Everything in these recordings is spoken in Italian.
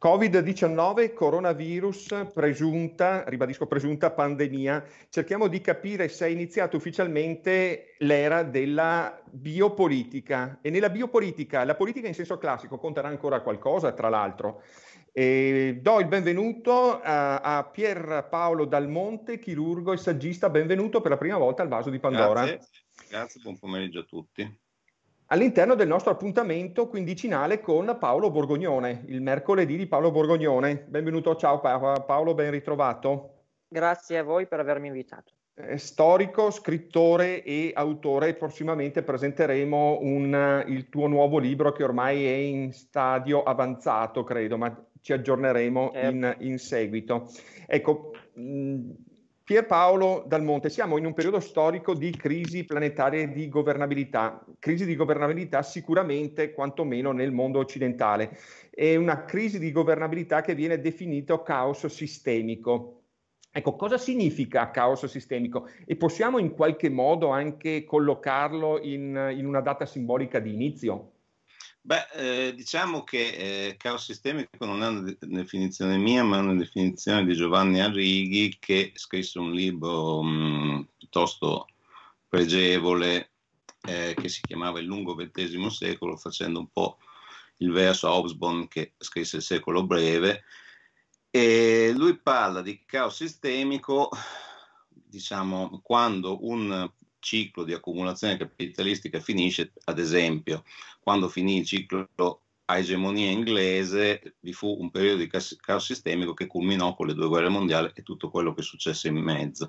Covid-19, coronavirus, presunta, ribadisco presunta pandemia. Cerchiamo di capire se è iniziata ufficialmente l'era della biopolitica. E nella biopolitica, la politica in senso classico conterà ancora qualcosa, tra l'altro. E do il benvenuto a, a Pier Paolo Dalmonte, chirurgo e saggista. Benvenuto per la prima volta al Vaso di Pandora. Grazie, Grazie buon pomeriggio a tutti all'interno del nostro appuntamento quindicinale con Paolo Borgognone, il mercoledì di Paolo Borgognone. Benvenuto, ciao Paolo, ben ritrovato. Grazie a voi per avermi invitato. Eh, storico, scrittore e autore, prossimamente presenteremo un, il tuo nuovo libro che ormai è in stadio avanzato, credo, ma ci aggiorneremo certo. in, in seguito. Ecco, mh, Pierpaolo Dal Monte, siamo in un periodo storico di crisi planetaria e di governabilità, crisi di governabilità sicuramente quantomeno nel mondo occidentale, è una crisi di governabilità che viene definita caos sistemico. Ecco, cosa significa caos sistemico? E possiamo in qualche modo anche collocarlo in, in una data simbolica di inizio? Beh, eh, diciamo che eh, caos sistemico non è una definizione mia, ma è una definizione di Giovanni Arrighi che scrisse un libro mh, mm, piuttosto pregevole eh, che si chiamava Il lungo XX secolo, facendo un po' il verso a Hobsbawm che scrisse Il secolo breve. E lui parla di caos sistemico, diciamo, quando un ciclo di accumulazione capitalistica finisce, ad esempio, quando finì il ciclo a egemonia inglese, vi fu un periodo di caos sistemico che culminò con le due guerre mondiali e tutto quello che successe in mezzo.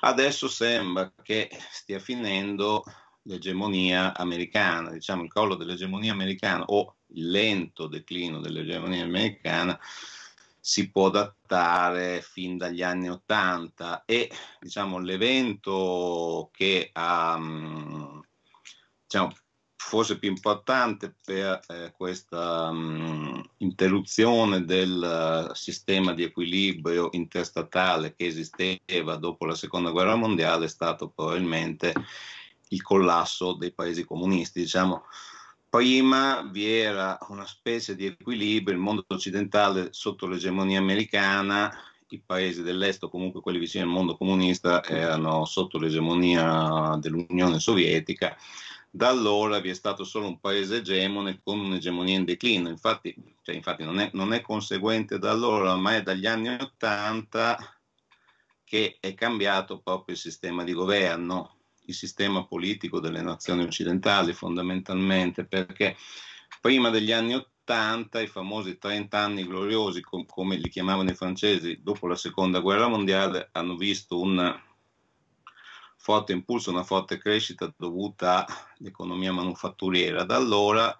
Adesso sembra che stia finendo l'egemonia americana, diciamo il crollo dell'egemonia americana o il lento declino dell'egemonia americana si può adattare fin dagli anni 80 e diciamo, l'evento che ha um, diciamo, forse più importante per eh, questa um, interruzione del eh, sistema di equilibrio interstatale che esisteva dopo la seconda guerra mondiale è stato probabilmente il collasso dei paesi comunisti. Diciamo, Prima vi era una specie di equilibrio, il mondo occidentale sotto l'egemonia americana, i paesi dell'est o comunque quelli vicini al mondo comunista erano sotto l'egemonia dell'Unione Sovietica, da allora vi è stato solo un paese egemone con un'egemonia in declino, infatti, cioè, infatti non, è, non, è, conseguente da allora, ma è dagli anni 80 che è cambiato proprio il sistema di governo il sistema politico delle nazioni occidentali fondamentalmente, perché prima degli anni 80, i famosi 30 anni gloriosi, com- come li chiamavano i francesi, dopo la seconda guerra mondiale, hanno visto un forte impulso, una forte crescita dovuta all'economia manufatturiera. Da allora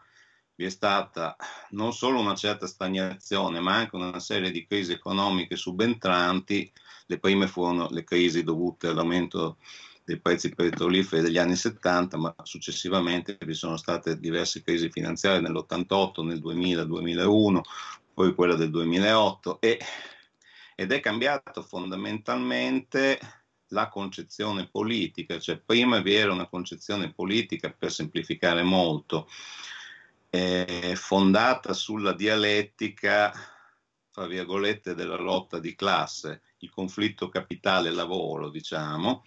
vi è stata non solo una certa stagnazione, ma anche una serie di crisi economiche subentranti. Le prime furono le crisi dovute all'aumento dei prezzi petroliferi degli anni 70, ma successivamente vi sono state diverse crisi finanziarie nell'88, nel 2000, 2001, poi quella del 2008 e, ed è cambiata fondamentalmente la concezione politica, cioè prima vi era una concezione politica, per semplificare molto, eh, fondata sulla dialettica, tra virgolette, della lotta di classe, il conflitto capitale-lavoro, diciamo,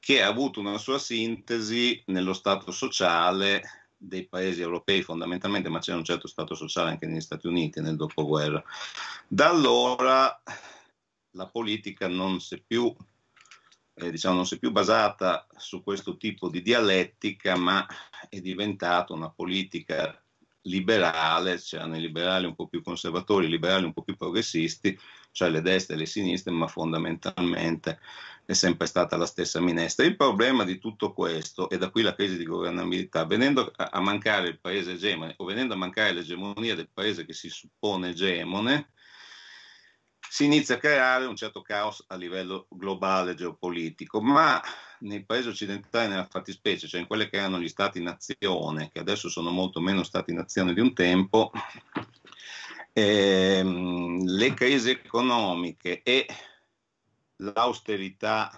che ha avuto una sua sintesi nello Stato sociale dei paesi europei fondamentalmente, ma c'è un certo Stato sociale anche negli Stati Uniti nel dopoguerra. Da allora la politica non si è più, eh, diciamo, non si è più basata su questo tipo di dialettica, ma è diventata una politica liberale, c'erano cioè i liberali un po' più conservatori, i liberali un po' più progressisti, cioè le destre e le sinistre, ma fondamentalmente è sempre stata la stessa minestra. Il problema di tutto questo, e da qui la crisi di governabilità, venendo a mancare il paese egemone o venendo a mancare l'egemonia del paese che si suppone egemone, si inizia a creare un certo caos a livello globale geopolitico, ma nei paesi occidentali nella fattispecie, cioè in quelli che erano gli stati-nazione, che adesso sono molto meno stati-nazione di un tempo, ehm, le crisi economiche e l'austerità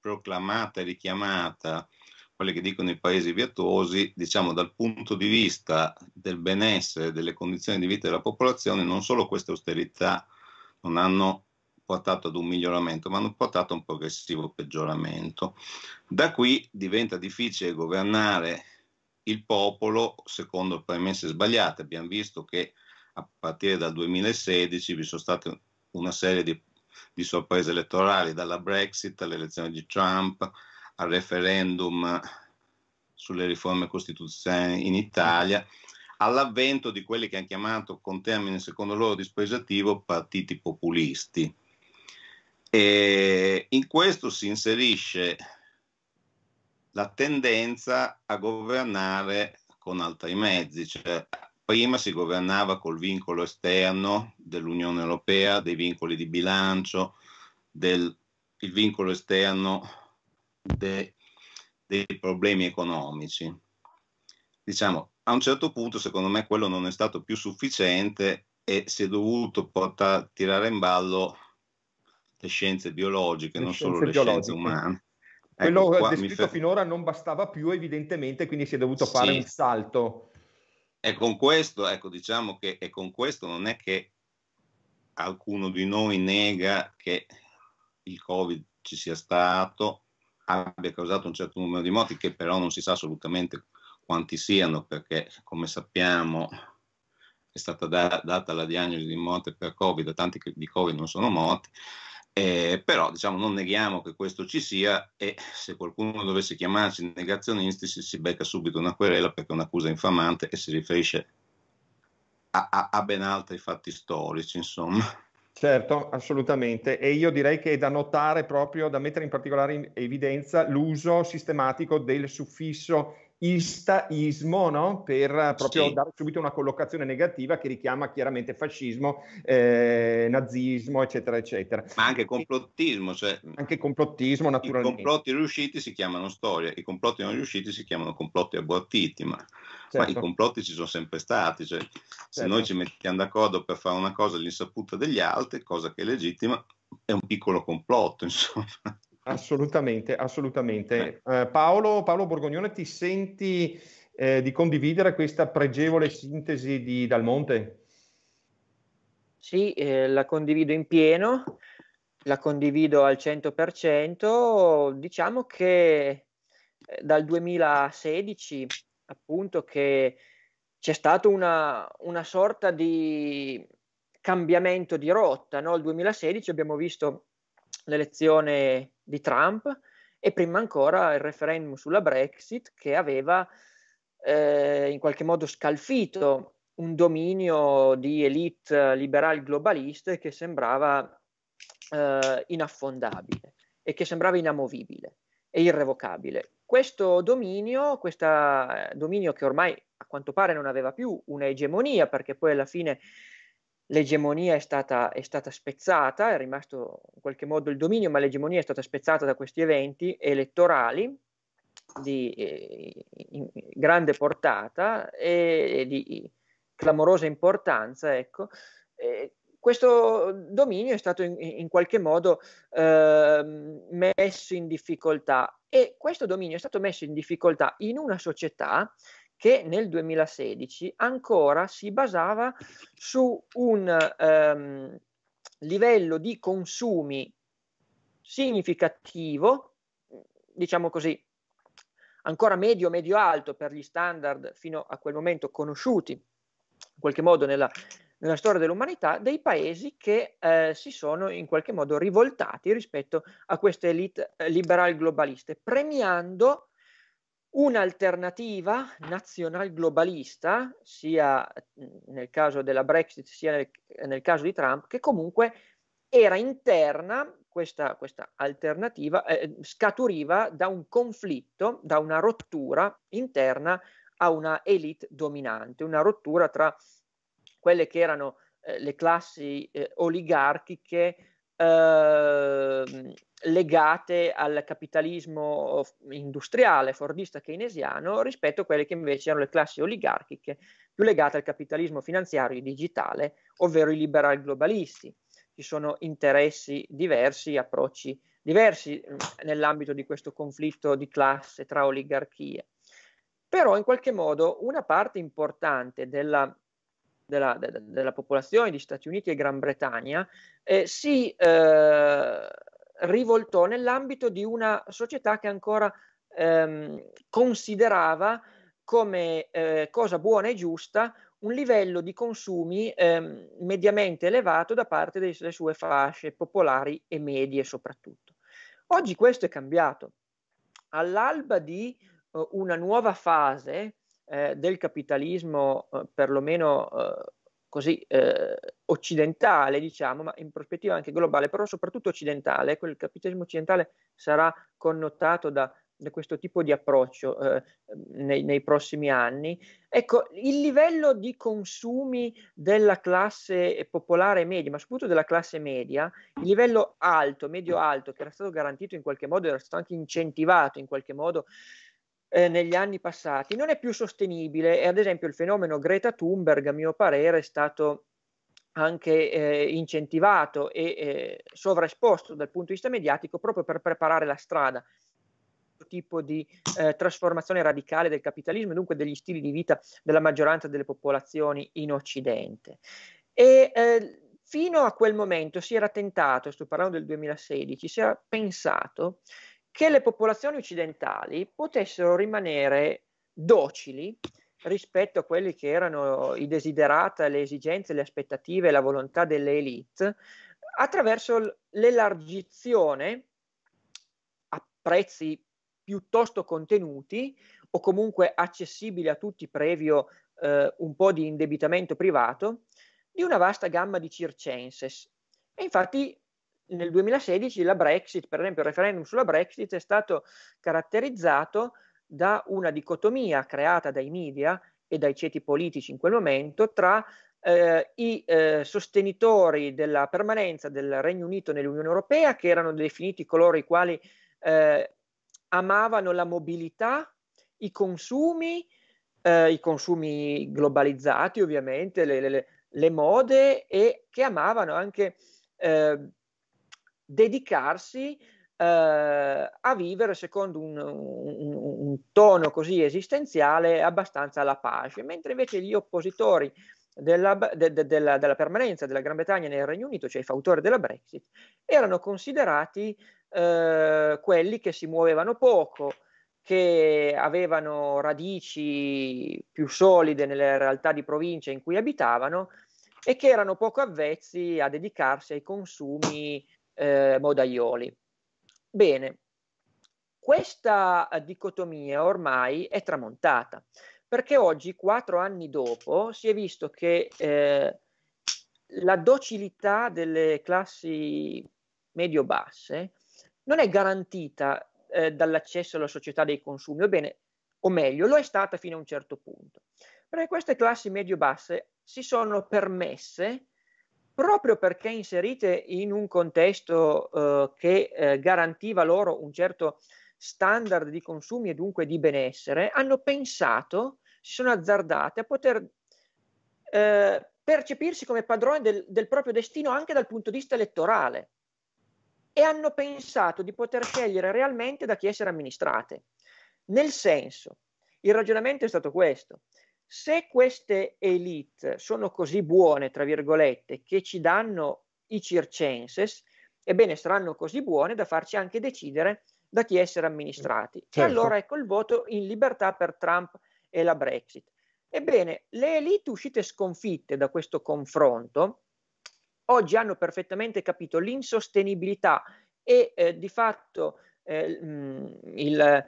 proclamata e richiamata, quelle che dicono i paesi virtuosi, diciamo dal punto di vista del benessere, delle condizioni di vita della popolazione, non solo queste austerità non hanno portato ad un miglioramento, ma hanno portato a un progressivo peggioramento. Da qui diventa difficile governare il popolo secondo premesse sbagliate. Abbiamo visto che a partire dal 2016 vi sono state una serie di di sorprese elettorali, dalla Brexit all'elezione di Trump al referendum sulle riforme costituzionali in Italia, all'avvento di quelli che hanno chiamato con termine secondo loro dispregiativo partiti populisti. E in questo si inserisce la tendenza a governare con altri mezzi, cioè Prima si governava col vincolo esterno dell'Unione Europea, dei vincoli di bilancio, del il vincolo esterno de, dei problemi economici. Diciamo, a un certo punto, secondo me, quello non è stato più sufficiente e si è dovuto portare, tirare in ballo le scienze biologiche, le non scienze solo le scienze umane. Quello ecco qua, descritto fe... finora non bastava più, evidentemente, quindi si è dovuto fare sì. un salto e con questo, ecco, diciamo che e con questo non è che alcuno di noi nega che il Covid ci sia stato, abbia causato un certo numero di morti, che però non si sa assolutamente quanti siano, perché come sappiamo è stata da, data la diagnosi di morte per Covid, tanti di Covid non sono morti, eh, però diciamo non neghiamo che questo ci sia e se qualcuno dovesse chiamarci negazionisti si, si becca subito una querela perché è un'accusa infamante e si riferisce a, a, a ben altri fatti storici, insomma. Certo, assolutamente. E io direi che è da notare proprio, da mettere in particolare in evidenza l'uso sistematico del suffisso istaismo, no? per proprio sì. dare subito una collocazione negativa che richiama chiaramente fascismo, eh, nazismo, eccetera, eccetera. Ma anche complottismo. Cioè, anche complottismo, naturalmente. I complotti riusciti si chiamano storia, i complotti non riusciti si chiamano complotti abortiti, ma, certo. ma i certo. complotti ci sono sempre stati. Cioè, certo. Se noi certo. ci mettiamo d'accordo per fare una cosa all'insaputa degli altri, cosa che è legittima, è un piccolo complotto, insomma. Assolutamente, assolutamente. Eh, Paolo, Paolo, Borgognone, ti senti eh, di condividere questa pregevole sintesi di Dalmonte? Sì, eh, la condivido in pieno, la condivido al 100%. Diciamo che eh, dal 2016, appunto, che c'è stato una, una sorta di cambiamento di rotta. Nel no? 2016 abbiamo visto l'elezione di Trump e prima ancora il referendum sulla Brexit che aveva eh, in qualche modo scalfito un dominio di elite liberali globaliste che sembrava eh, inaffondabile e che sembrava inamovibile e irrevocabile. Questo dominio, questo eh, dominio che ormai a quanto pare non aveva più una egemonia perché poi alla fine l'egemonia è stata, è stata, spezzata, è rimasto in qualche modo il dominio, ma l'egemonia è stata spezzata da questi eventi elettorali di eh, grande portata e, e, di clamorosa importanza. Ecco. E questo dominio è stato in, in qualche modo eh, messo in difficoltà e questo dominio è stato messo in difficoltà in una società che nel 2016 ancora si basava su un ehm, livello di consumi significativo, diciamo così, ancora medio, medio alto per gli standard fino a quel momento conosciuti, in qualche modo nella, nella storia dell'umanità, dei paesi che eh, si sono in qualche modo rivoltati rispetto a queste elite eh, liberal globaliste, premiando un'alternativa nazional globalista, sia nel caso della Brexit sia nel, nel caso di Trump, che comunque era interna, questa, questa alternativa eh, scaturiva da un conflitto, da una rottura interna a una elite dominante, una rottura tra quelle che erano eh, le classi eh, oligarchiche eh, legate al capitalismo industriale, fordista keynesiano, rispetto a quelle che invece erano le classi oligarchiche più legate al capitalismo finanziario e digitale, ovvero i liberal globalisti. Ci sono interessi diversi, approcci diversi mm, nell'ambito di questo conflitto di classe tra oligarchie. Però in qualche modo una parte importante della della, de, della popolazione di Stati Uniti e Gran Bretagna, eh, si eh, rivoltò nell'ambito di una società che ancora ehm, considerava come eh, cosa buona e giusta un livello di consumi ehm, mediamente elevato da parte delle sue fasce popolari e medie soprattutto. Oggi questo è cambiato. All'alba di eh, una nuova fase eh, del capitalismo eh, perlomeno eh, così eh, occidentale, diciamo, ma in prospettiva anche globale, però soprattutto occidentale, quel capitalismo occidentale sarà connotato da, da questo tipo di approccio eh, nei, nei, prossimi anni. Ecco, il livello di consumi della classe popolare media, ma soprattutto della classe media, il livello alto, medio-alto, che era stato garantito in qualche modo, era stato anche incentivato in qualche modo eh, negli anni passati non è più sostenibile e ad esempio il fenomeno Greta Thunberg a mio parere è stato anche eh, incentivato e eh, sovraesposto dal punto di vista mediatico proprio per preparare la strada tipo di eh, trasformazione radicale del capitalismo e dunque degli stili di vita della maggioranza delle popolazioni in Occidente. E eh, fino a quel momento si era tentato, sto parlando del 2016, si era pensato che le popolazioni occidentali potessero rimanere docili rispetto a quelli che erano i desiderata, le esigenze, le aspettative, la volontà delle elite, attraverso l'elargizione a prezzi piuttosto contenuti o comunque accessibili a tutti previo eh, un po' di indebitamento privato, di una vasta gamma di circenses. E infatti nel 2016 la Brexit, per esempio il referendum sulla Brexit è stato caratterizzato da una dicotomia creata dai media e dai ceti politici in quel momento tra eh, i eh, sostenitori della permanenza del Regno Unito nell'Unione Europea, che erano definiti coloro i quali eh, amavano la mobilità, i consumi, eh, i consumi globalizzati ovviamente, le, le, le, mode e che amavano anche eh, dedicarsi eh, a vivere secondo un, un, un, tono così esistenziale abbastanza alla pace, mentre invece gli oppositori della, de, de, della, della permanenza della Gran Bretagna nel Regno Unito, cioè i fautori della Brexit, erano considerati eh, quelli che si muovevano poco, che avevano radici più solide nelle realtà di provincia in cui abitavano e che erano poco avvezzi a dedicarsi ai consumi eh, Modaioli. Bene, questa eh, dicotomia ormai è tramontata, perché oggi, quattro anni dopo, si è visto che eh, la docilità delle classi medio-basse non è garantita eh, dall'accesso alla società dei consumi, o, bene, o meglio, lo è stata fino a un certo punto, perché queste classi medio-basse si sono permesse proprio perché inserite in un contesto eh, che eh, garantiva loro un certo standard di consumi e dunque di benessere, hanno pensato, si sono azzardate a poter eh, percepirsi come padroni del, del proprio destino anche dal punto di vista elettorale e hanno pensato di poter scegliere realmente da chi essere amministrate. Nel senso, il ragionamento è stato questo. Se queste elite sono così buone, tra virgolette, che ci danno i circenses, ebbene saranno così buone da farci anche decidere da chi essere amministrati. Certo. E allora ecco il voto in libertà per Trump e la Brexit. Ebbene, le elite uscite sconfitte da questo confronto oggi hanno perfettamente capito l'insostenibilità e eh, di fatto eh, il, eh,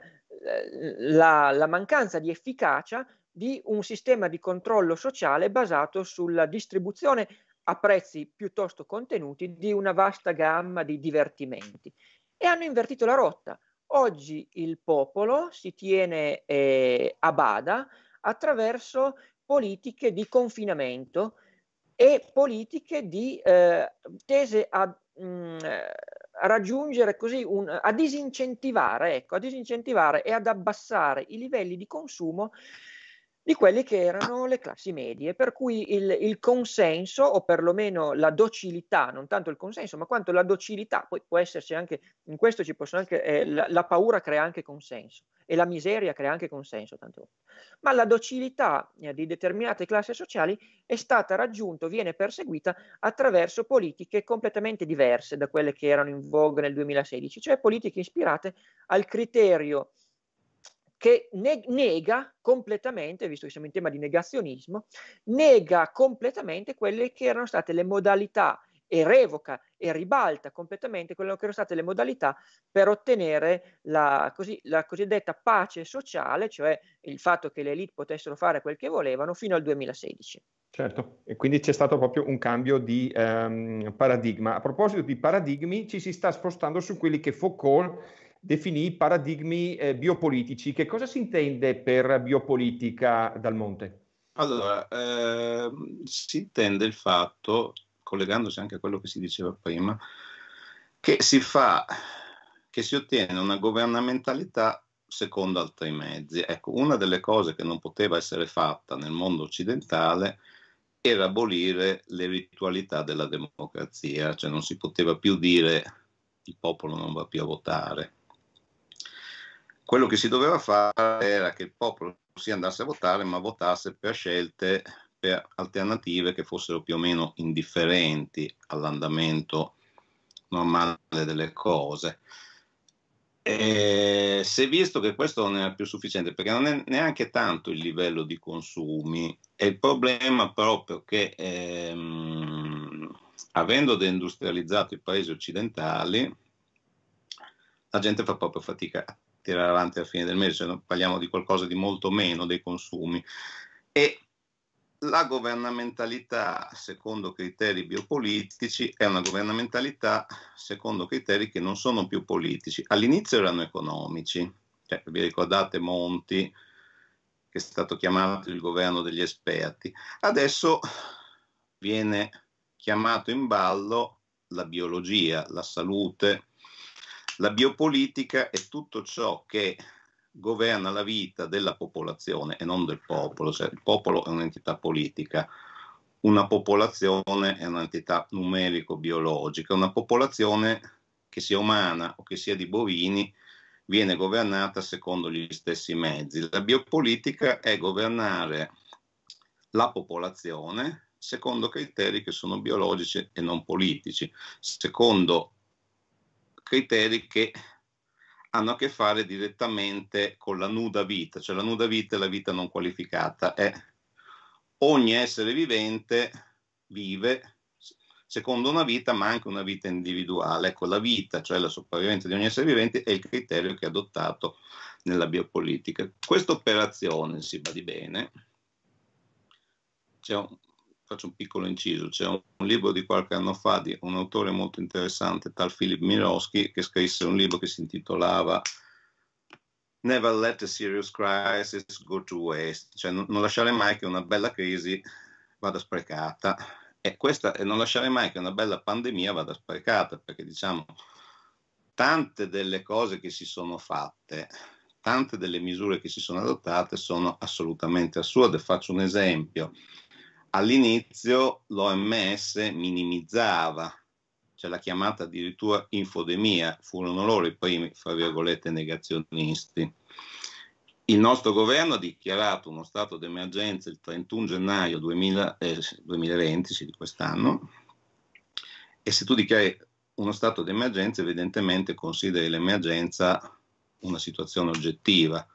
la, la mancanza di efficacia di un sistema di controllo sociale basato sulla distribuzione a prezzi piuttosto contenuti di una vasta gamma di divertimenti e hanno invertito la rotta. Oggi il popolo si tiene eh, a bada attraverso politiche di confinamento e politiche di, eh, tese a, mh, mm, a, raggiungere così un, a disincentivare, ecco, a disincentivare e ad abbassare i livelli di consumo di quelle che erano le classi medie, per cui il, il, consenso, o perlomeno la docilità, non tanto il consenso, ma quanto la docilità, poi può esserci anche, in questo ci possono anche, eh, la, la, paura crea anche consenso e la miseria crea anche consenso, tanto. ma la docilità eh, di determinate classi sociali è stata raggiunta, viene perseguita attraverso politiche completamente diverse da quelle che erano in voga nel 2016, cioè politiche ispirate al criterio che ne- nega completamente, visto che siamo in tema di negazionismo, nega completamente quelle che erano state le modalità e revoca e ribalta completamente quelle che erano state le modalità per ottenere la, così, la, cosiddetta pace sociale, cioè il fatto che le elite potessero fare quel che volevano fino al 2016. Certo, e quindi c'è stato proprio un cambio di ehm, paradigma. A proposito di paradigmi, ci si sta spostando su quelli che Foucault definì paradigmi eh, biopolitici. Che cosa si intende per biopolitica dal Monte? Allora, eh, si intende il fatto, collegandosi anche a quello che si diceva prima, che si fa, che si ottiene una governamentalità secondo altri mezzi. Ecco, una delle cose che non poteva essere fatta nel mondo occidentale era abolire le ritualità della democrazia, cioè non si poteva più dire il popolo non va più a votare, quello che si doveva fare era che il popolo si andasse a votare, ma votasse per scelte, per alternative che fossero più o meno indifferenti all'andamento normale delle cose. E si è visto che questo non era più sufficiente perché non è neanche tanto il livello di consumi, è il problema proprio che ehm, avendo deindustrializzato i paesi occidentali, la gente fa proprio fatica a tirare avanti alla fine del mese, cioè parliamo di qualcosa di molto meno dei consumi. E la governamentalità, secondo criteri biopolitici, è una governamentalità secondo criteri che non sono più politici. All'inizio erano economici, cioè, vi ricordate Monti, che è stato chiamato il governo degli esperti. Adesso viene chiamato in ballo la biologia, la salute, la biopolitica è tutto ciò che governa la vita della popolazione e non del popolo, cioè il popolo è un'entità politica, una popolazione è un'entità numerico-biologica, una popolazione che sia umana o che sia di bovini viene governata secondo gli stessi mezzi. La biopolitica è governare la popolazione secondo criteri che sono biologici e non politici, secondo criteri che hanno a che fare direttamente con la nuda vita, cioè la nuda vita è la vita non qualificata, è ogni essere vivente vive secondo una vita, ma anche una vita individuale. Ecco, la vita, cioè la sopravvivenza di ogni essere vivente, è il criterio che è adottato nella biopolitica. Questa operazione, si va di bene, c'è un, faccio un piccolo inciso, c'è un, un, libro di qualche anno fa di un autore molto interessante, tal Philip Miroschi, che scrisse un libro che si intitolava Never let a serious crisis go to waste, cioè non, non lasciare mai che una bella crisi vada sprecata. E, questa, e non lasciare mai che una bella pandemia vada sprecata, perché diciamo tante delle cose che si sono fatte, tante delle misure che si sono adottate sono assolutamente assurde. Faccio un esempio. All'inizio l'OMS minimizzava, cioè l'ha chiamata addirittura infodemia, furono loro i primi, fra virgolette, negazionisti. Il nostro governo ha dichiarato uno stato d'emergenza il 31 gennaio 2000, eh, 2020, sì, di quest'anno, e se tu dichiari uno stato d'emergenza, evidentemente consideri l'emergenza una situazione oggettiva,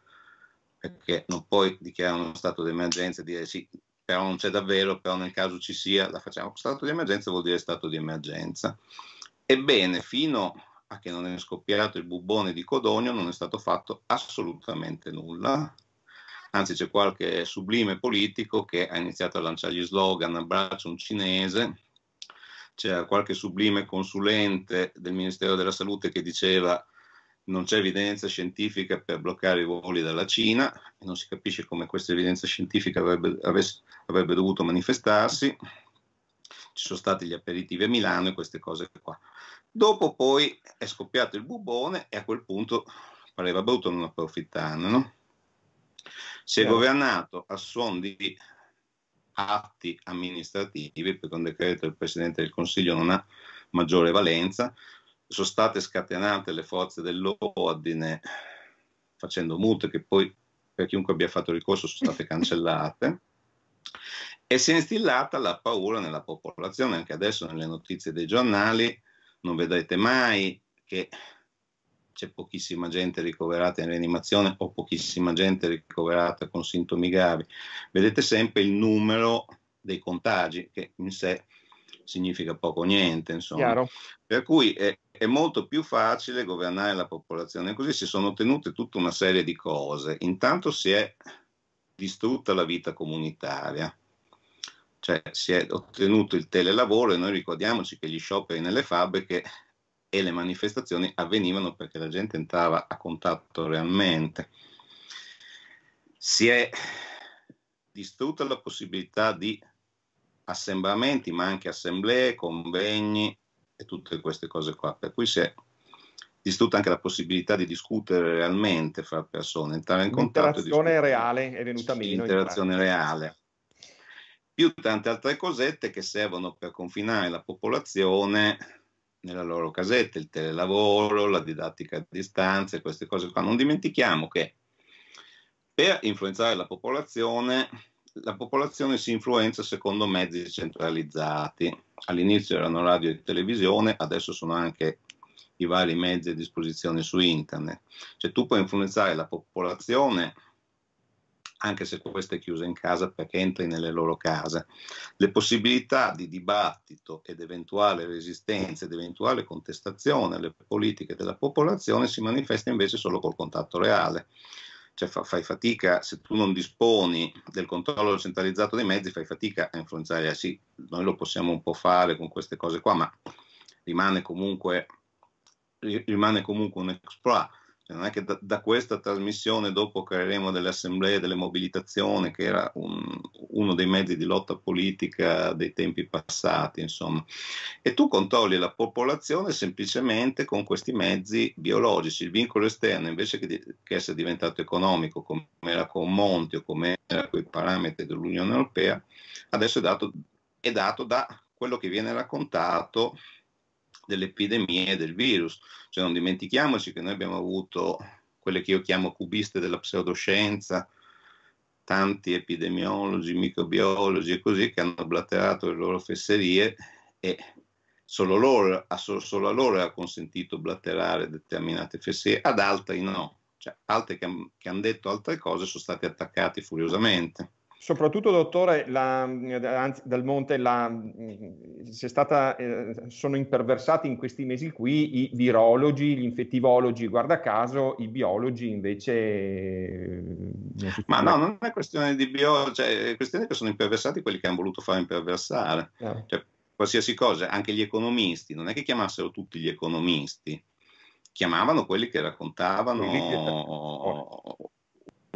perché non puoi dichiarare uno stato d'emergenza e dire sì, però non c'è davvero, però nel caso ci sia la facciamo. Stato di emergenza vuol dire stato di emergenza. Ebbene, fino a che non è scoppiato il bubone di Codogno non è stato fatto assolutamente nulla. Anzi, c'è qualche sublime politico che ha iniziato a lanciare gli slogan abbraccio un cinese, c'è qualche sublime consulente del Ministero della Salute che diceva non c'è evidenza scientifica per bloccare i voli dalla Cina, non si capisce come questa evidenza scientifica avrebbe, avesse, avrebbe dovuto manifestarsi, ci sono stati gli aperitivi a Milano e queste cose qua. Dopo poi è scoppiato il bubone e a quel punto pareva brutto non approfittarne, no? Si è certo. governato a suon di atti amministrativi, perché un decreto del Presidente del Consiglio non ha maggiore valenza, sono state scatenate le forze dell'ordine facendo multe che poi per chiunque abbia fatto ricorso sono state cancellate e si è instillata la paura nella popolazione, anche adesso nelle notizie dei giornali non vedrete mai che c'è pochissima gente ricoverata in rianimazione o pochissima gente ricoverata con sintomi gravi. Vedete sempre il numero dei contagi, che in sé significa poco o niente, insomma. Per cui è, è, molto più facile governare la popolazione. Così si sono ottenute tutta una serie di cose. Intanto si è distrutta la vita comunitaria. Cioè si è ottenuto il telelavoro e noi ricordiamoci che gli scioperi nelle fabbriche e le manifestazioni avvenivano perché la gente entrava a contatto realmente. Si è distrutta la possibilità di assembramenti, ma anche assemblee, convegni e tutte queste cose qua. Per cui si è distrutta anche la possibilità di discutere realmente fra persone, entrare in contatto. L'interazione reale è venuta meno. L'interazione reale. Più tante altre cosette che servono per confinare la popolazione nella loro casetta, il telelavoro, la didattica a distanza, queste cose qua. Non dimentichiamo che per influenzare la popolazione la popolazione si influenza secondo mezzi centralizzati. All'inizio erano radio e televisione, adesso sono anche i vari mezzi a disposizione su internet. Cioè tu puoi influenzare la popolazione anche se questa è chiusa in casa perché entri nelle loro case. Le possibilità di dibattito ed eventuale resistenza ed eventuale contestazione alle politiche della popolazione si manifesta invece solo col contatto reale cioè fa, fai fatica, se tu non disponi del controllo centralizzato dei mezzi, fai fatica a influenzare. Ah sì, noi lo possiamo un po' fare con queste cose qua, ma rimane comunque, rimane comunque un exploit cioè, non è che da, da, questa trasmissione dopo creeremo delle assemblee, delle mobilitazioni, che era un, uno dei mezzi di lotta politica dei tempi passati, insomma. E tu controlli la popolazione semplicemente con questi mezzi biologici. Il vincolo esterno, invece che, di, che essere diventato economico, come era con Monti o come era con i parametri dell'Unione Europea, adesso è dato, è dato da quello che viene raccontato delle epidemie del virus. Cioè non dimentichiamoci che noi abbiamo avuto quelle che io chiamo cubiste della pseudoscienza, tanti epidemiologi, microbiologi e così che hanno blaterato le loro fesserie e solo, loro, solo a loro ha consentito blaterare determinate fesserie, ad altri no. Cioè, altri che, che hanno detto altre cose sono stati attaccati furiosamente. Soprattutto, dottore, la, anzi, Dal Monte, la, stata, eh, sono imperversati in questi mesi qui i virologi, gli infettivologi, guarda caso, i biologi invece... Eh, Ma no, non è questione di biologi, cioè, è questione che sono imperversati quelli che hanno voluto far imperversare. Eh. Cioè, qualsiasi cosa, anche gli economisti, non è che chiamassero tutti gli economisti, chiamavano quelli che raccontavano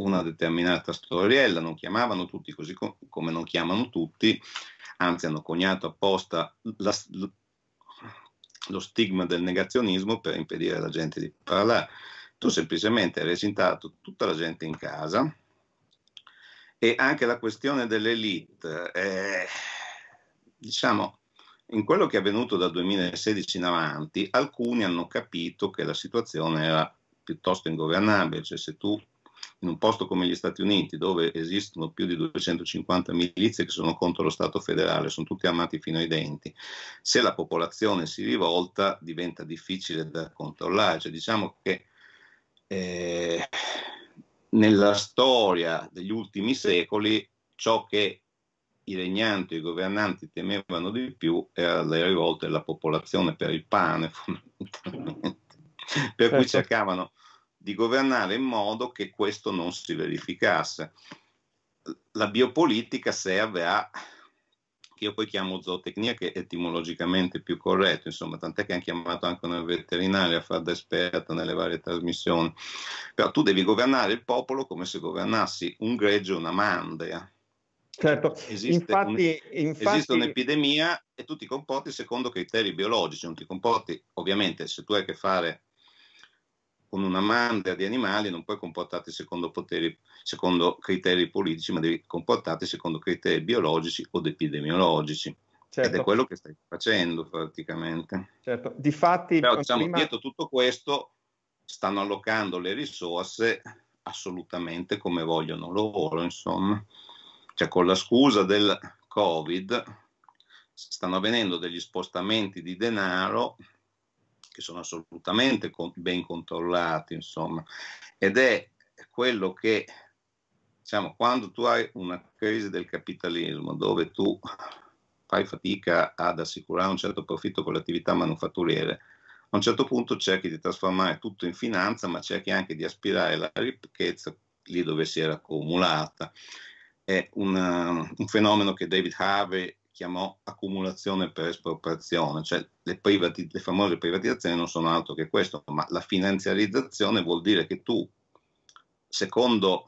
una determinata storiella, non chiamavano tutti così co- come non chiamano tutti, anzi hanno coniato apposta la, lo stigma del negazionismo per impedire alla gente di parlare. Tu semplicemente hai recintato tutta la gente in casa e anche la questione dell'elite, eh, diciamo, in quello che è avvenuto dal 2016 in avanti, alcuni hanno capito che la situazione era piuttosto ingovernabile, cioè se tu in un posto come gli Stati Uniti, dove esistono più di 250 milizie che sono contro lo Stato federale, sono tutti amati fino ai denti, se la popolazione si rivolta diventa difficile da controllare. Cioè, diciamo che eh, nella storia degli ultimi secoli ciò che i regnanti e i governanti temevano di più era le rivolte della popolazione per il pane, fondamentalmente. Per certo. cui cercavano di governare in modo che questo non si verificasse. La biopolitica serve a che io poi chiamo zootecnia, che è etimologicamente più corretto, insomma, tant'è che hanno chiamato anche una veterinaria a far da esperta nelle varie trasmissioni. Però tu devi governare il popolo come se governassi un gregge o una mandria. Certo, esiste, infatti, un, infatti... esiste un'epidemia e tu ti comporti secondo criteri biologici, non ti comporti ovviamente se tu hai a che fare con una manda di animali non puoi comportarti secondo, poteri, secondo criteri politici, ma devi comportarti secondo criteri biologici o epidemiologici. Certo. Ed è certo. quello che stai facendo praticamente. Certo. Difatti, Però, diciamo, prima... dietro tutto questo stanno allocando le risorse assolutamente come vogliono loro, insomma. Cioè con la scusa del Covid stanno avvenendo degli spostamenti di denaro che sono assolutamente con, ben controllati, insomma, ed è quello che, diciamo, quando tu hai una crisi del capitalismo dove tu fai fatica ad assicurare un certo profitto con le attività manufatturiere, a un certo punto cerchi di trasformare tutto in finanza, ma cerchi anche di aspirare alla ricchezza lì dove si era accumulata. È una, un fenomeno che David Harvey chiamò accumulazione per espropriazione, cioè le, privati, le famose privatizzazioni non sono altro che questo, ma la finanziarizzazione vuol dire che tu, secondo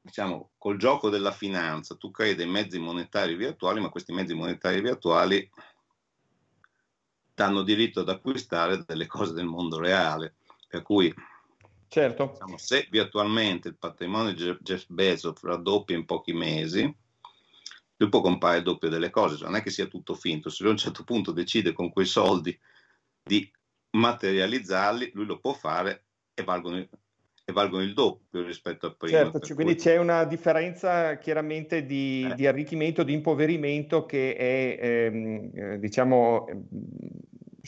diciamo, col gioco della finanza, tu crei dei mezzi monetari virtuali, ma questi mezzi monetari virtuali danno diritto ad acquistare delle cose del mondo reale. Per cui, certo. diciamo, se virtualmente il patrimonio di Jeff Bezos raddoppia in pochi mesi, dopo compare il doppio delle cose, cioè, non è che sia tutto finto, se lui a un certo punto decide con quei soldi di materializzarli, lui lo può fare e valgono, e valgono il doppio rispetto al primo. Certo, cioè, quindi c'è una differenza chiaramente di, eh. di arricchimento, di impoverimento che è ehm, eh, diciamo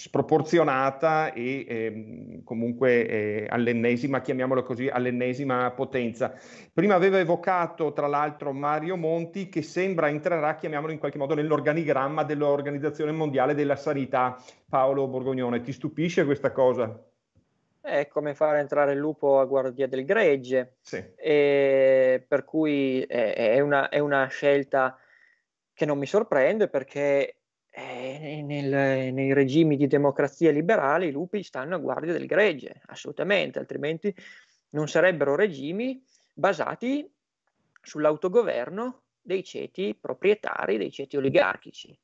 sproporzionata e eh, comunque eh, all'ennesima, chiamiamola così, all'ennesima potenza. Prima aveva evocato tra l'altro Mario Monti che sembra entrerà, chiamiamolo in qualche modo, nell'organigramma dell'Organizzazione Mondiale della Sanità. Paolo Borgognone, ti stupisce questa cosa? È come far entrare il lupo a guardia del gregge, sì. e per cui è, una, è una scelta che non mi sorprende perché eh, nel, nei regimi di democrazia liberale i lupi stanno a guardia del gregge, assolutamente, altrimenti non sarebbero regimi basati sull'autogoverno dei ceti proprietari, dei ceti oligarchici.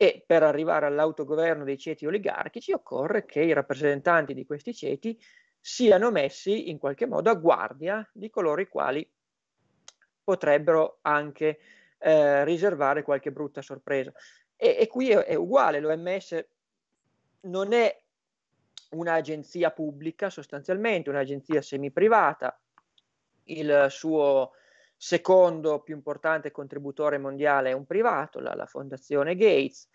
E per arrivare all'autogoverno dei ceti oligarchici occorre che i rappresentanti di questi ceti siano messi in qualche modo a guardia di coloro i quali potrebbero anche eh, riservare qualche brutta sorpresa. E, e qui è, è uguale, l'OMS non è un'agenzia pubblica sostanzialmente, un'agenzia semiprivata, il suo secondo più importante contributore mondiale è un privato, la, la fondazione Gates,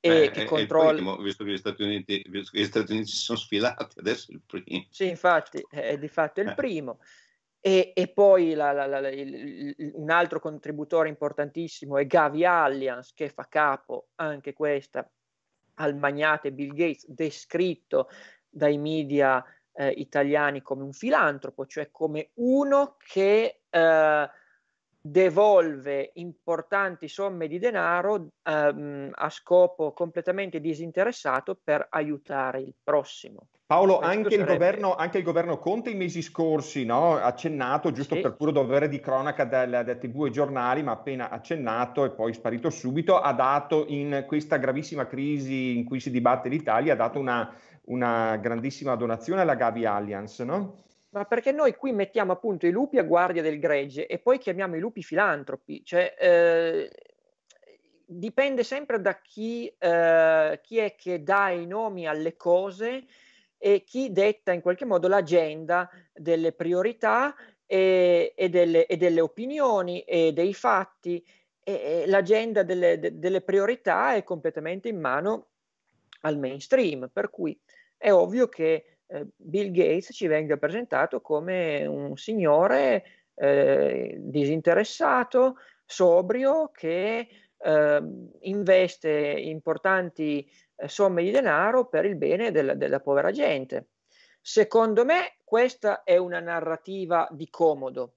e eh, che controlla... Primo, visto che gli Stati, Uniti, gli Stati Uniti si sono sfilati, adesso è il primo. Sì, infatti, è di fatto il eh. primo. Eh. E, e poi la, la, la, il, il, un altro contributore importantissimo è Gavi Allianz, che fa capo anche questa al magnate Bill Gates, descritto dai media eh, italiani come un filantropo, cioè come uno che eh, devolve importanti somme di denaro ehm, a scopo completamente disinteressato per aiutare il prossimo. Paolo, anche il, governo, anche il, governo, Conte i mesi scorsi no? accennato, giusto sì. per puro dovere di cronaca da, tv e giornali, ma appena accennato e poi sparito subito, ha dato in questa gravissima crisi in cui si dibatte l'Italia, ha dato una, una grandissima donazione alla Gavi Alliance, no? Ma perché noi qui mettiamo appunto i lupi a guardia del gregge e poi chiamiamo i lupi filantropi, cioè eh, dipende sempre da chi, eh, chi è che dà i nomi alle cose e chi detta in qualche modo l'agenda delle priorità e, e, delle, e delle, opinioni e dei fatti. E, l'agenda delle, de, delle, priorità è completamente in mano al mainstream, per cui è ovvio che eh, Bill Gates ci venga presentato come un signore eh, disinteressato, sobrio, che eh, investe importanti eh, somme di denaro per il bene della, della povera gente. Secondo me questa è una narrativa di comodo,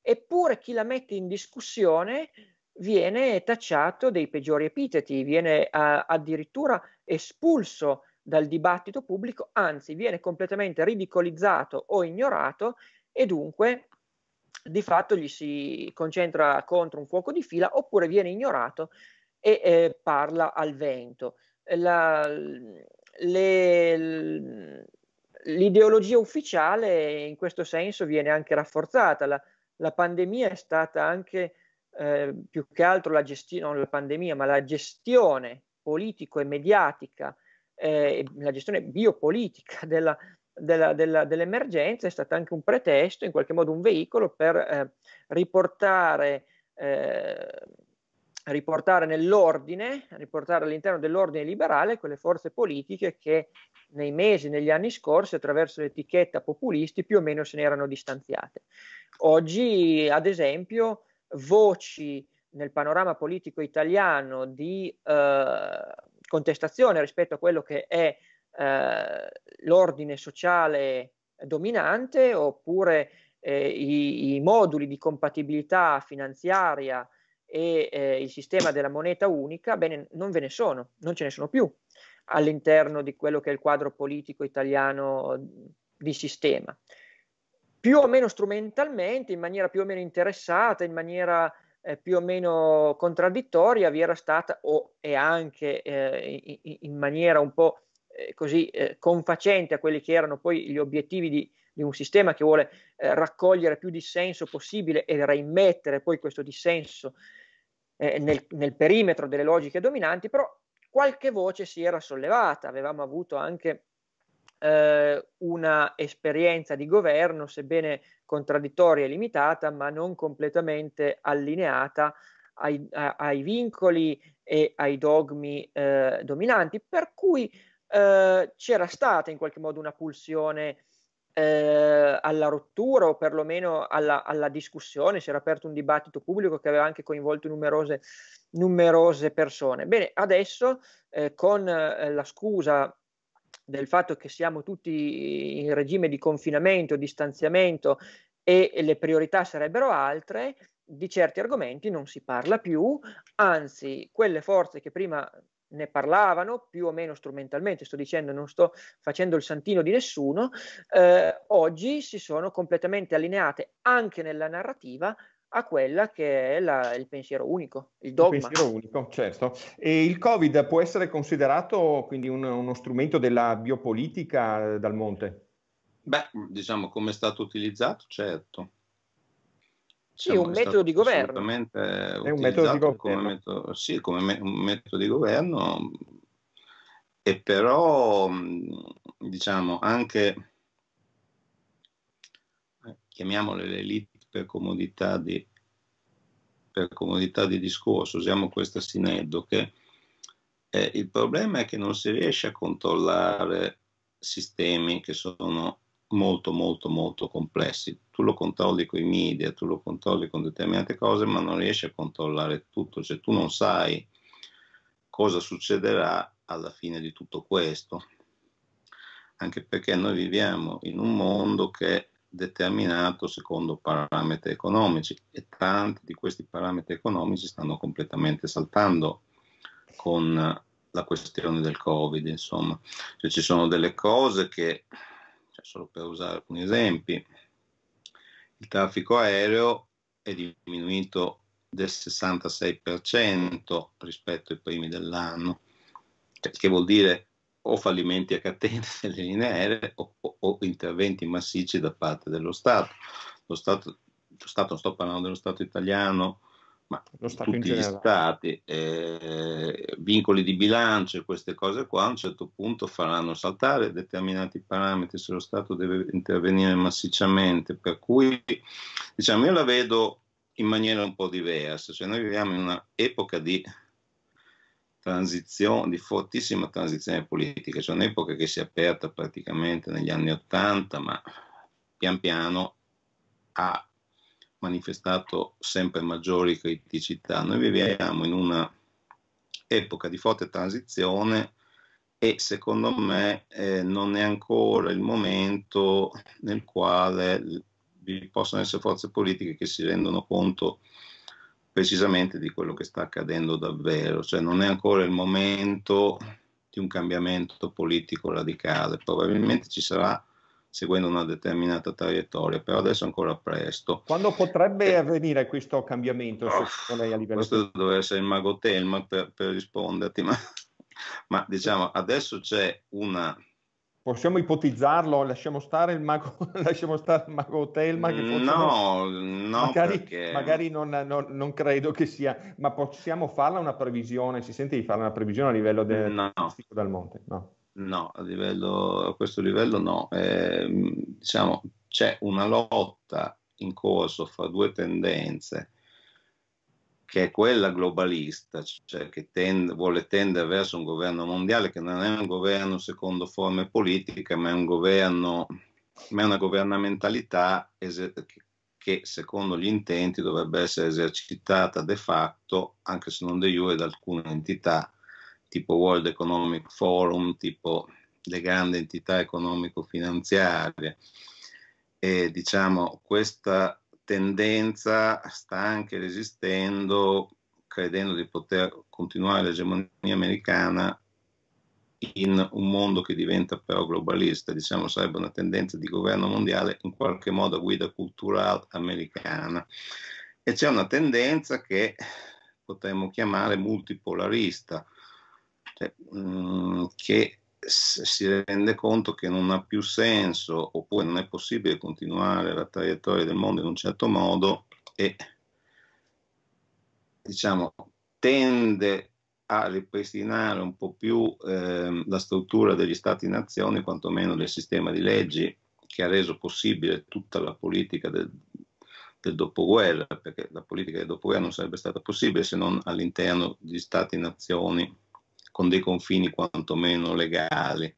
eppure chi la mette in discussione viene tacciato dei peggiori epiteti, viene a, eh, addirittura espulso dal dibattito pubblico, anzi viene completamente ridicolizzato o ignorato e dunque di fatto gli si concentra contro un fuoco di fila oppure viene ignorato e eh, parla al vento. La, le, l'ideologia ufficiale in questo senso viene anche rafforzata. La, la pandemia è stata anche eh, più che altro la gestione, non la pandemia, ma la gestione politico e mediatica, eh, la gestione biopolitica della, della, della, dell'emergenza è stato anche un pretesto, in qualche modo un veicolo per eh, riportare, eh, riportare, nell'ordine, riportare all'interno dell'ordine liberale quelle forze politiche che nei mesi, negli anni scorsi, attraverso l'etichetta populisti, più o meno se ne erano distanziate. Oggi, ad esempio, voci nel panorama politico italiano di eh, contestazione rispetto a quello che è eh, l'ordine sociale dominante oppure eh, i, i, moduli di compatibilità finanziaria e eh, il sistema della moneta unica, bene, non ve ne sono, non ce ne sono più all'interno di quello che è il quadro politico italiano di sistema. Più o meno strumentalmente, in maniera più o meno interessata, in maniera eh, più o meno contraddittoria, vi era stata o è anche eh, in, in maniera un po' Eh, così eh, confacente a quelli che erano poi gli obiettivi di, di un sistema che vuole eh, raccogliere più dissenso possibile e reimmettere poi questo dissenso eh, nel, nel perimetro delle logiche dominanti, però qualche voce si era sollevata, avevamo avuto anche eh, una esperienza di governo, sebbene contraddittoria e limitata, ma non completamente allineata ai, a, ai vincoli e ai dogmi eh, dominanti, per cui eh, c'era stata in qualche modo una pulsione eh, alla rottura o perlomeno alla, alla, discussione, si era aperto un dibattito pubblico che aveva anche coinvolto numerose, numerose persone. Bene, adesso eh, con eh, la scusa del fatto che siamo tutti in regime di confinamento, distanziamento e le priorità sarebbero altre, di certi argomenti non si parla più, anzi quelle forze che prima ne parlavano più o meno strumentalmente, sto dicendo non sto facendo il santino di nessuno, eh, oggi si sono completamente allineate anche nella narrativa a quella che è la, il pensiero unico, il dogma. Il pensiero unico, certo. E il Covid può essere considerato quindi un, uno strumento della biopolitica eh, dal Monte? Beh, diciamo come è stato utilizzato, certo. Sì, un metodo di governo. È un metodo di governo. Come metodo, sì, come me, un metodo di governo, e però diciamo anche, eh, chiamiamole le elite per comodità di, per comodità di discorso, usiamo questa sineddoche, eh, il problema è che non si riesce a controllare sistemi che sono molto molto molto complessi. Tu lo controlli con i media, tu lo controlli con determinate cose, ma non riesci a controllare tutto, cioè tu non sai cosa succederà alla fine di tutto questo. Anche perché noi viviamo in un mondo che è determinato secondo parametri economici e tanti di questi parametri economici stanno completamente saltando con la questione del Covid, insomma, cioè, ci sono delle cose che solo per usare alcuni esempi, il traffico aereo è diminuito del 66% rispetto ai primi dell'anno, cioè, che vuol dire o fallimenti a catena delle linee aeree o, o, o interventi massicci da parte dello Stato. Lo Stato, lo Stato, non sto parlando dello Stato italiano, ma lo Stato tutti gli stati, eh, vincoli di bilancio e queste cose qua a un certo punto faranno saltare determinati parametri se lo Stato deve intervenire massicciamente, per cui diciamo io la vedo in maniera un po' diversa, cioè noi viviamo in un'epoca di transizione, di fortissima transizione politica, cioè un'epoca che si è aperta praticamente negli anni Ottanta, ma pian piano ha manifestato sempre maggiori criticità. Noi viviamo in una epoca di forte transizione e secondo me eh, non è ancora il momento nel quale vi possono essere forze politiche che si rendono conto precisamente di quello che sta accadendo davvero, cioè non è ancora il momento di un cambiamento politico radicale, probabilmente ci sarà seguendo una determinata traiettoria, però adesso è ancora presto. Quando potrebbe eh, avvenire questo cambiamento oh, lei a livello? Questo di... doveva essere il mago Telma per, per risponderti, ma, ma diciamo adesso c'è una possiamo ipotizzarlo, lasciamo stare il mago, lasciamo stare il mago Telma. Che forse no, no, magari, perché... magari non, non, non, credo che sia, ma possiamo farla una previsione, si sente di fare una previsione a livello del no. del Monte? No. No, a, livello, a questo livello no. Eh, diciamo, c'è una lotta in corso fra due tendenze, che è quella globalista, cioè che tende, vuole tendere verso un governo mondiale che non è un governo secondo forme politiche, ma è, un governo, ma è una governamentalità che secondo gli intenti dovrebbe essere esercitata de facto, anche se non de jure, da alcune entità tipo World Economic Forum, tipo le grandi entità economico-finanziarie. E diciamo questa tendenza sta anche resistendo, credendo di poter continuare l'egemonia americana in un mondo che diventa però globalista, diciamo sarebbe una tendenza di governo mondiale in qualche modo a guida culturale americana. E c'è una tendenza che potremmo chiamare multipolarista, mh, mm, che si rende conto che non ha più senso oppure non è possibile continuare la traiettoria del mondo in un certo modo e diciamo tende a ripristinare un po' più eh, la struttura degli stati nazioni quantomeno del sistema di leggi che ha reso possibile tutta la politica del, del dopoguerra, perché la politica del dopoguerra non sarebbe stata possibile se non all'interno degli stati-nazioni con dei confini quantomeno legali.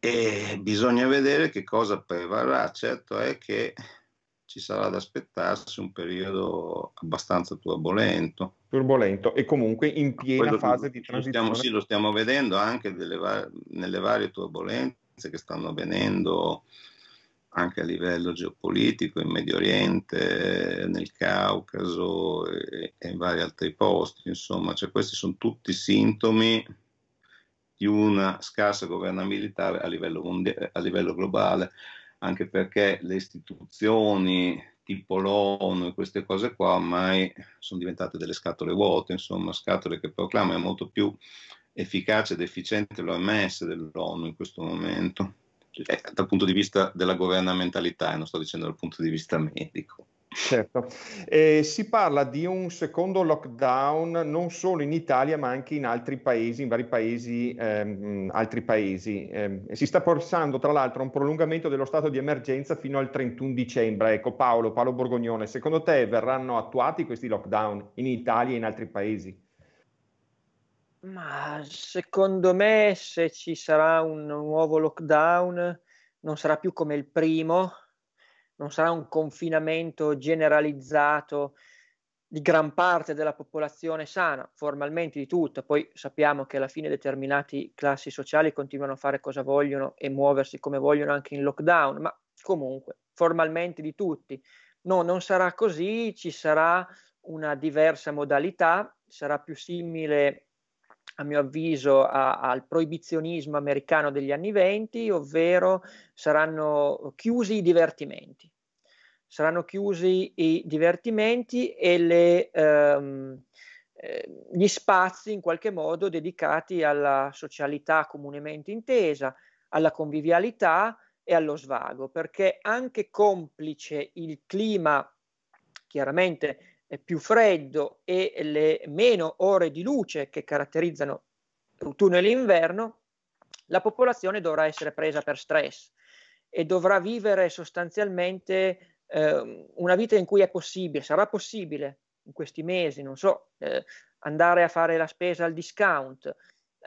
E bisogna vedere che cosa prevarrà, certo è che ci sarà da aspettarsi un periodo abbastanza turbolento. Turbolento e comunque in piena Quello fase di transizione. Stiamo, sì, lo stiamo vedendo anche var- nelle varie turbolenze che stanno avvenendo anche a livello geopolitico in Medio Oriente, nel Caucaso e, e in vari altri posti. Insomma, cioè, questi sono tutti sintomi di una scarsa governabilità a livello, mondia- a livello globale, anche perché le istituzioni tipo l'ONU e queste cose qua ormai sono diventate delle scatole vuote, insomma, scatole che proclama è molto più efficace ed efficiente l'OMS dell'ONU in questo momento. Eh, dal punto di vista della governamentalità e non sto dicendo dal punto di vista medico. Certo, eh, si parla di un secondo lockdown non solo in Italia ma anche in altri paesi, in vari paesi, ehm, altri paesi. Eh, si sta pensando tra l'altro a un prolungamento dello stato di emergenza fino al 31 dicembre. Ecco Paolo, Paolo Borgognone, secondo te verranno attuati questi lockdown in Italia e in altri paesi? Ma secondo me se ci sarà un nuovo lockdown non sarà più come il primo, non sarà un confinamento generalizzato di gran parte della popolazione sana, formalmente di tutta, poi sappiamo che alla fine determinate classi sociali continuano a fare cosa vogliono e muoversi come vogliono anche in lockdown, ma comunque formalmente di tutti. No, non sarà così, ci sarà una diversa modalità, sarà più simile a mio avviso, a, al proibizionismo americano degli anni venti, ovvero saranno chiusi i divertimenti. Saranno chiusi i divertimenti e le, ehm, eh, gli spazi in qualche modo dedicati alla socialità comunemente intesa, alla convivialità e allo svago, perché anche complice il clima chiaramente più freddo e le meno ore di luce che caratterizzano l'autunno e l'inverno, la popolazione dovrà essere presa per stress e dovrà vivere sostanzialmente eh, una vita in cui è possibile, sarà possibile in questi mesi, non so, eh, andare a fare la spesa al discount,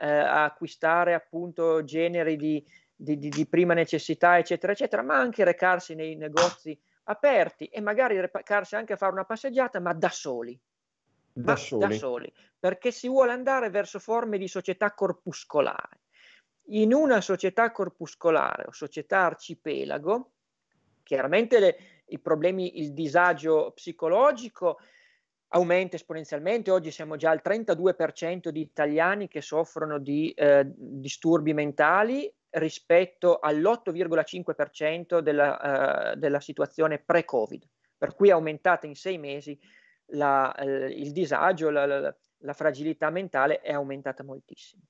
eh, a acquistare appunto generi di, di, di, prima necessità, eccetera, eccetera, ma anche recarsi nei negozi aperti e magari recarsi anche a fare una passeggiata, ma da soli. Da, ma soli. da soli, perché si vuole andare verso forme di società corpuscolare. In una società corpuscolare o società arcipelago, chiaramente le, i problemi, il disagio psicologico aumenta esponenzialmente, oggi siamo già al 32% di italiani che soffrono di eh, disturbi mentali rispetto all'8,5% della, eh, della situazione pre-Covid, per cui è aumentata in sei mesi la, eh, il disagio, la, la, la, fragilità mentale è aumentata moltissimo.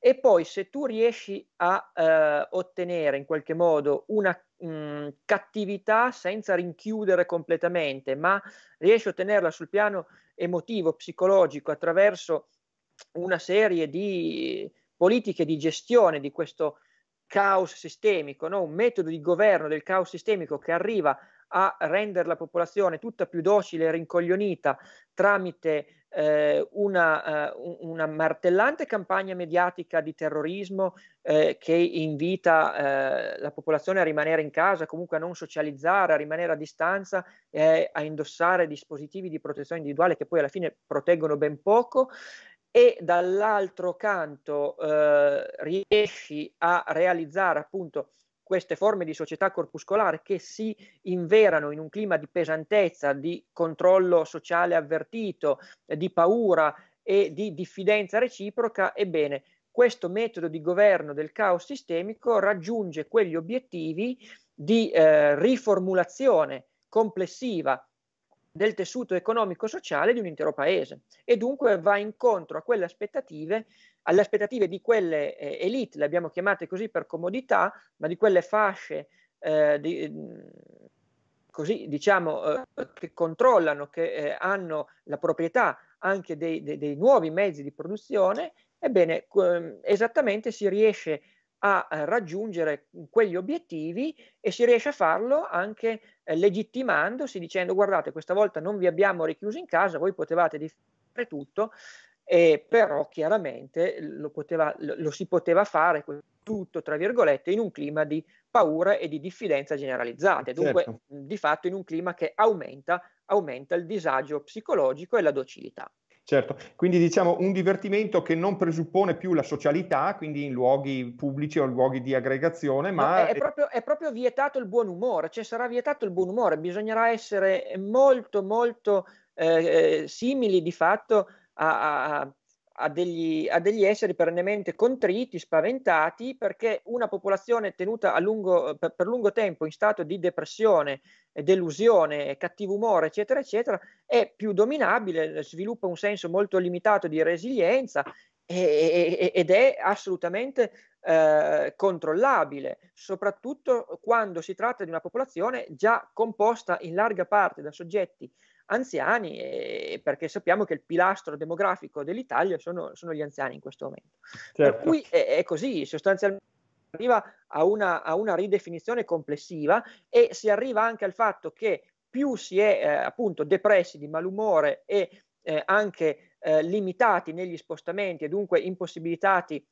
E poi se tu riesci a eh, ottenere in qualche modo una mh, mm, cattività senza rinchiudere completamente, ma riesci a ottenerla sul piano emotivo, psicologico, attraverso una serie di politiche di gestione di questo caos sistemico, no? un metodo di governo del caos sistemico che arriva a rendere la popolazione tutta più docile e rincoglionita tramite eh, una, uh, una, martellante campagna mediatica di terrorismo eh, che invita eh, la popolazione a rimanere in casa, comunque a non socializzare, a rimanere a distanza e a indossare dispositivi di protezione individuale che poi alla fine proteggono ben poco e dall'altro canto eh, riesci a realizzare appunto queste forme di società corpuscolare che si inverano in un clima di pesantezza, di controllo sociale avvertito, di paura e di diffidenza reciproca, ebbene questo metodo di governo del caos sistemico raggiunge quegli obiettivi di eh, riformulazione complessiva del tessuto economico-sociale di un intero paese e dunque va incontro a quelle aspettative, alle aspettative di quelle eh, elite, le abbiamo chiamate così per comodità, ma di quelle fasce eh, di, mm, così diciamo eh, che controllano, che eh, hanno la proprietà anche dei, dei, dei, nuovi mezzi di produzione, ebbene esattamente si riesce a a eh, raggiungere quegli obiettivi e si riesce a farlo anche eh, legittimandosi dicendo guardate questa volta non vi abbiamo richiuso in casa, voi potevate fare tutto, e però chiaramente lo, poteva, lo, lo si poteva fare tutto, tra virgolette, in un clima di paura e di diffidenza generalizzate, eh, dunque certo. di fatto in un clima che aumenta, aumenta il disagio psicologico e la docilità. Certo, quindi diciamo un divertimento che non presuppone più la socialità, quindi in luoghi pubblici o in luoghi di aggregazione, ma... No, è, è, proprio, è, proprio, vietato il buon umore, cioè sarà vietato il buon umore, bisognerà essere molto, molto eh, eh simili di fatto a, a, a degli, a degli, esseri perennemente contriti, spaventati, perché una popolazione tenuta lungo, per, per, lungo tempo in stato di depressione, delusione, cattivo umore, eccetera, eccetera, è più dominabile, sviluppa un senso molto limitato di resilienza e, e, ed è assolutamente eh, controllabile, soprattutto quando si tratta di una popolazione già composta in larga parte da soggetti anziani e ehm, perché sappiamo che il pilastro demografico dell'Italia sono, sono gli anziani in questo momento. Certo. Per cui è, è così, sostanzialmente arriva a una, a una, ridefinizione complessiva e si arriva anche al fatto che più si è eh, appunto depressi di malumore e eh, anche eh, limitati negli spostamenti e dunque impossibilitati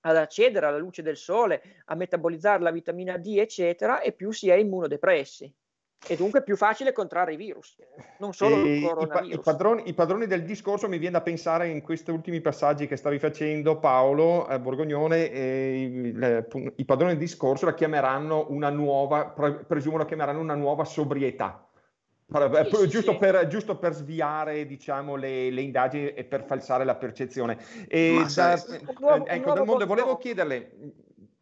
ad accedere alla luce del sole, a metabolizzare la vitamina D, eccetera, e più si è immunodepressi e dunque è più facile contrarre i virus, non solo e il coronavirus. I, padroni, I padroni del discorso mi viene da pensare in questi ultimi passaggi che stavi facendo Paolo eh, Borgognone, eh, le, i padroni del discorso la chiameranno una nuova, pre, presumo la chiameranno una nuova sobrietà. Eh, sì, giusto, sì. per, giusto, Per, sviare diciamo, le, le, indagini e per falsare la percezione. E da, nuovo, ecco, dal mondo volevo chiederle,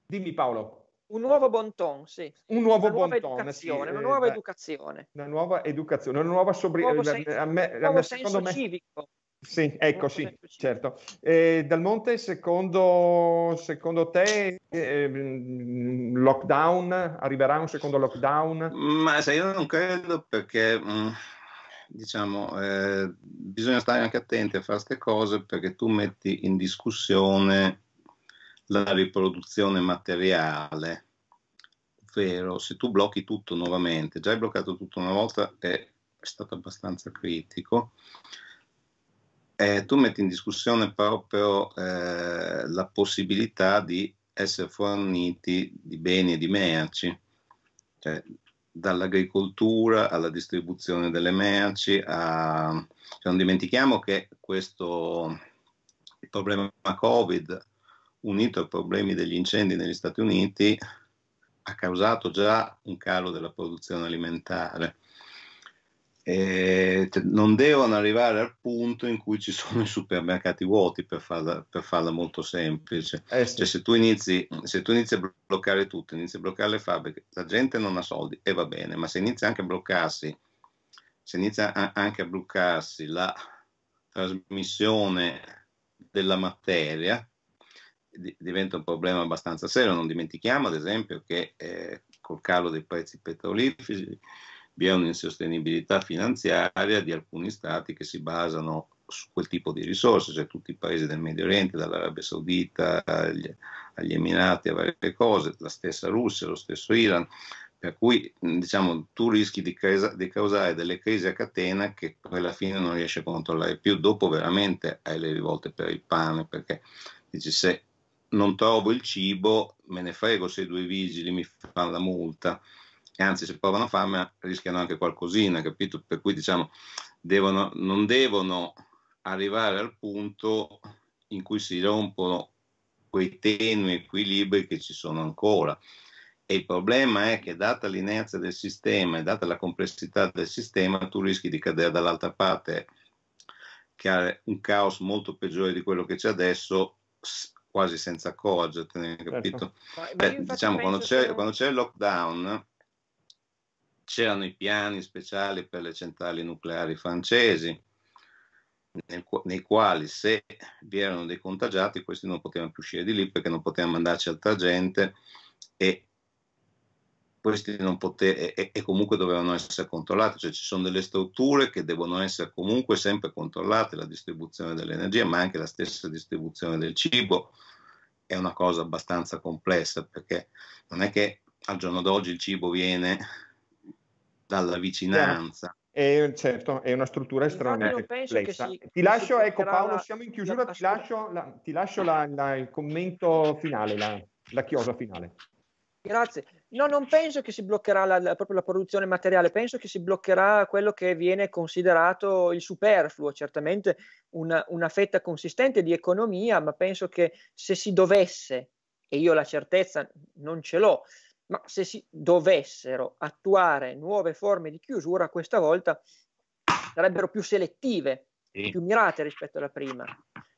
dimmi Paolo. Un nuovo bon ton, sì. Un nuovo bon ton, sì. Una nuova eh, educazione. Una nuova educazione, una nuova sobrietà. Un nuovo senso, a me, un nuovo senso me... civico. Sì, ecco, sì, certo. Eh, Dal Monte, secondo, secondo te, eh, lockdown, arriverà un secondo lockdown? Ma se io non credo perché, mm, diciamo, eh, bisogna stare anche attenti a fare queste cose perché tu metti in discussione la riproduzione materiale, ovvero se tu blocchi tutto nuovamente, già hai bloccato tutto una volta è stato abbastanza critico, eh, tu metti in discussione proprio eh, la possibilità di essere forniti di beni e di merci, cioè, dall'agricoltura alla distribuzione delle merci. A... Cioè, non dimentichiamo che questo il problema Covid unito ai problemi degli incendi negli Stati Uniti, ha causato già un calo della produzione alimentare. E cioè, non devono arrivare al punto in cui ci sono i supermercati vuoti per farla, per farla molto semplice. Eh sì. cioè, se, tu inizi, se, tu inizi, a bloccare tutto, inizi a bloccare le fabbriche, la gente non ha soldi e va bene, ma se inizia anche a bloccarsi, se inizia a, anche a bloccarsi la trasmissione della materia, diventa un problema abbastanza serio. Non dimentichiamo, ad esempio, che eh, col calo dei prezzi petrolifici vi è un'insostenibilità finanziaria di alcuni stati che si basano su quel tipo di risorse, cioè tutti i paesi del Medio Oriente, dall'Arabia Saudita agli, agli Emirati, a varie cose, la stessa Russia, lo stesso Iran, per cui diciamo, tu rischi di, casa, di, causare delle crisi a catena che poi alla fine non riesci a controllare più, dopo veramente hai le rivolte per il pane, perché dici se non trovo il cibo, me ne frego se i due vigili mi fanno la multa. E anzi, se provano fame rischiano anche qualcosina, capito? Per cui diciamo, devono, non devono arrivare al punto in cui si rompono quei tenui equilibri che ci sono ancora. E il problema è che data l'inerzia del sistema e data la complessità del sistema, tu rischi di cadere dall'altra parte, che ha un caos molto peggiore di quello che c'è adesso, quasi senza accorgertene, capito? Certo. Beh, diciamo, quando c'è, che... quando c'è il lockdown c'erano i piani speciali per le centrali nucleari francesi, nel, nei quali se vi erano dei contagiati, questi non potevano più uscire di lì perché non potevano mandarci altra gente e questi non potevano e, e, comunque dovevano essere controllati, cioè ci sono delle strutture che devono essere comunque sempre controllate, la distribuzione dell'energia, ma anche la stessa distribuzione del cibo è una cosa abbastanza complessa perché non è che al giorno d'oggi il cibo viene dalla vicinanza. È, certo. certo, è una struttura estremamente complessa. ti lascio, ecco Paolo, la, siamo in chiusura, la, ti, lascio, la, ti lascio il commento finale, la chiosa finale. Grazie. No, non penso che si bloccherà la, la, proprio la produzione materiale, penso che si bloccherà quello che viene considerato il superfluo, certamente una, una fetta consistente di economia, ma penso che se si dovesse, e io la certezza non ce l'ho, ma se si dovessero attuare nuove forme di chiusura, questa volta sarebbero più selettive, sì. più mirate rispetto alla prima.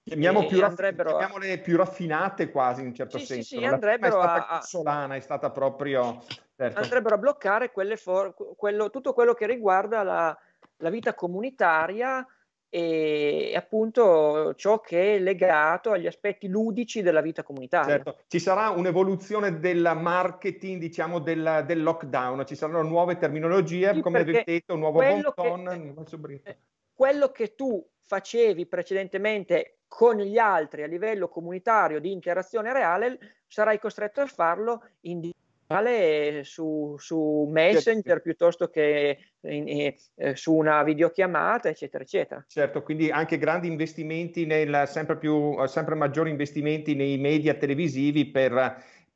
Chiamiamo più, andrebbero chiamiamole più raffinate quasi in un certo sì, senso. Sì, sì, andrebbero a... Solana è stata proprio... Certo. Andrebbero a bloccare for... quello, tutto quello che riguarda la, la vita comunitaria e appunto ciò che è legato agli aspetti ludici della vita comunitaria. Certo, ci sarà un'evoluzione del marketing, diciamo, della, del lockdown, ci saranno nuove terminologie, sì, come avete detto, un nuovo bon che, eh, quello che tu facevi precedentemente con gli altri a livello comunitario di interazione reale, sarai costretto a farlo in digitale su, su Messenger certo. piuttosto che in, eh, eh, su una videochiamata, eccetera, eccetera. Certo, quindi anche grandi investimenti, nel, sempre, più, sempre maggiori investimenti nei media televisivi per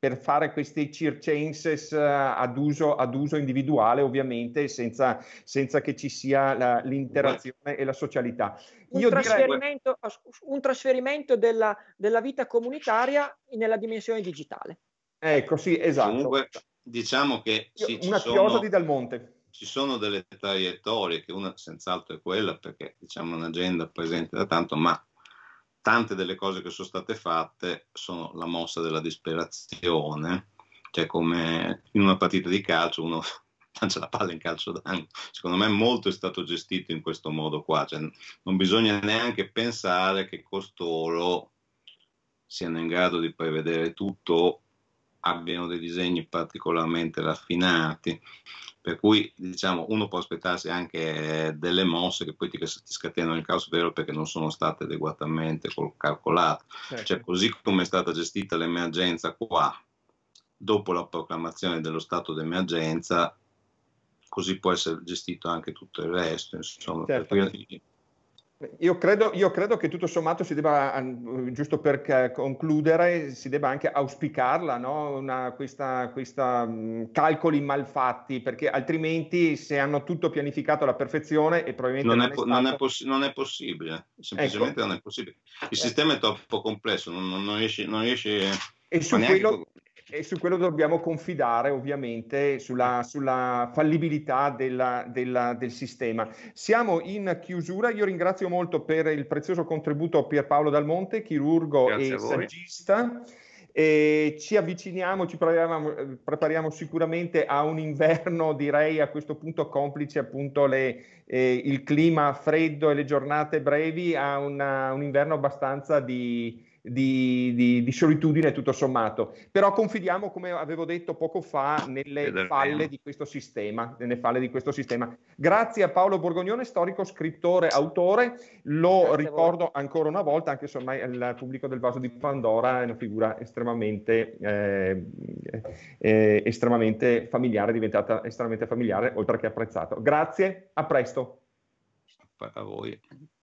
per fare queste circenses eh, ad uso, ad uso individuale, ovviamente, senza, senza, che ci sia la, l'interazione e la socialità. Un trasferimento, direi... Oh, un trasferimento, della, della vita comunitaria nella dimensione digitale. Ecco, sì, esatto. Comunque, diciamo che sì, una chiosa di Dal Monte. Ci sono delle traiettorie, che una senz'altro è quella, perché diciamo un'agenda presente da tanto, ma tante delle cose che sono state fatte sono la mossa della disperazione, cioè come in una partita di calcio uno lancia la palla in calcio d'angolo. Secondo me molto è stato gestito in questo modo qua, cioè, non bisogna neanche pensare che costoro siano in grado di prevedere tutto, abbiano dei disegni particolarmente raffinati per cui diciamo, uno può aspettarsi anche delle mosse che poi ti, ti scatenano il caos vero perché non sono state adeguatamente calcolate. Certo. Cioè, così come è stata gestita l'emergenza qua, dopo la proclamazione dello stato d'emergenza, così può essere gestito anche tutto il resto. Insomma, certo. perché io credo, io credo, che tutto sommato si debba, giusto per eh, concludere, si debba anche auspicarla, no? Una, questa, questa calcoli malfatti, perché altrimenti se hanno tutto pianificato alla perfezione e probabilmente... Non, non, è, stato... non, è, poss- non è, possibile, semplicemente ecco. non è possibile. Il eh. sistema è troppo complesso, non, riesce... Non riesce e su quello, e su quello dobbiamo confidare ovviamente sulla, sulla fallibilità della, della, del sistema. Siamo in chiusura, io ringrazio molto per il prezioso contributo Pierpaolo Dalmonte, chirurgo Grazie e saggista. E ci avviciniamo, ci prepariamo, prepariamo, sicuramente a un inverno, direi a questo punto complice appunto le, eh, il clima freddo e le giornate brevi, a una, un inverno abbastanza di, di, di, di solitudine tutto sommato. Però confidiamo, come avevo detto poco fa, nelle falle di questo sistema. Nelle falle di questo sistema. Grazie a Paolo Borgognone, storico, scrittore, autore. Lo Grazie ricordo ancora una volta, anche se ormai il pubblico del vaso di Pandora è una figura estremamente, eh, eh, estremamente familiare, diventata estremamente familiare, oltre che apprezzata. Grazie, a presto. A voi.